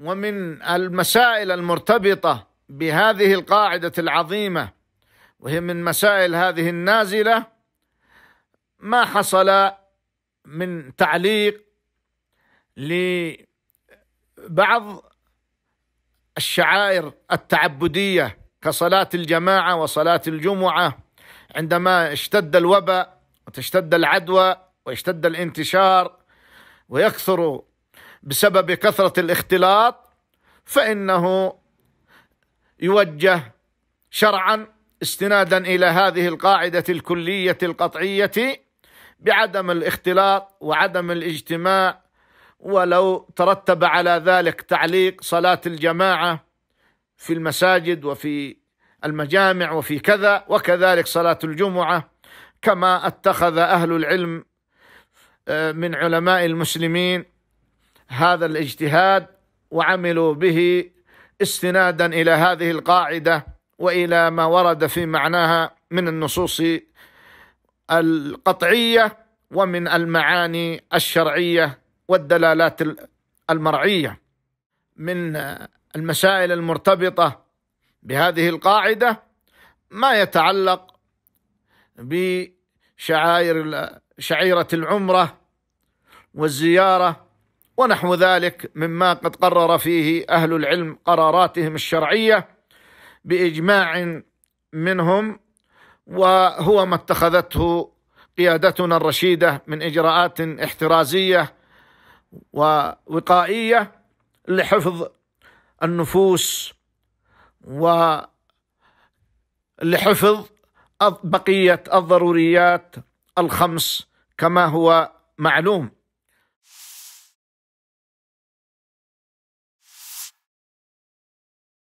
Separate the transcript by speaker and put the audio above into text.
Speaker 1: ومن المسائل المرتبطه بهذه القاعده العظيمه وهي من مسائل هذه النازله ما حصل من تعليق لبعض الشعائر التعبديه كصلاه الجماعه وصلاه الجمعه عندما اشتد الوباء وتشتد العدوى ويشتد الانتشار ويكثر بسبب كثرة الاختلاط فإنه يوجه شرعا استنادا إلى هذه القاعدة الكلية القطعية بعدم الاختلاط وعدم الاجتماع ولو ترتب على ذلك تعليق صلاة الجماعة في المساجد وفي المجامع وفي كذا وكذلك صلاة الجمعة كما اتخذ أهل العلم آه، من علماء المسلمين هذا الاجتهاد وعملوا به استنادا الى هذه القاعده والى ما ورد في معناها من النصوص القطعيه ومن المعاني الشرعيه والدلالات المرعيه من المسائل المرتبطه بهذه القاعده ما يتعلق بشعائر شعيره العمره والزياره ونحو ذلك مما قد قرر فيه أهل العلم قراراتهم الشرعية بإجماع منهم وهو ما اتخذته قيادتنا الرشيدة من إجراءات احترازية ووقائية لحفظ النفوس ولحفظ بقية الضروريات الخمس كما هو معلوم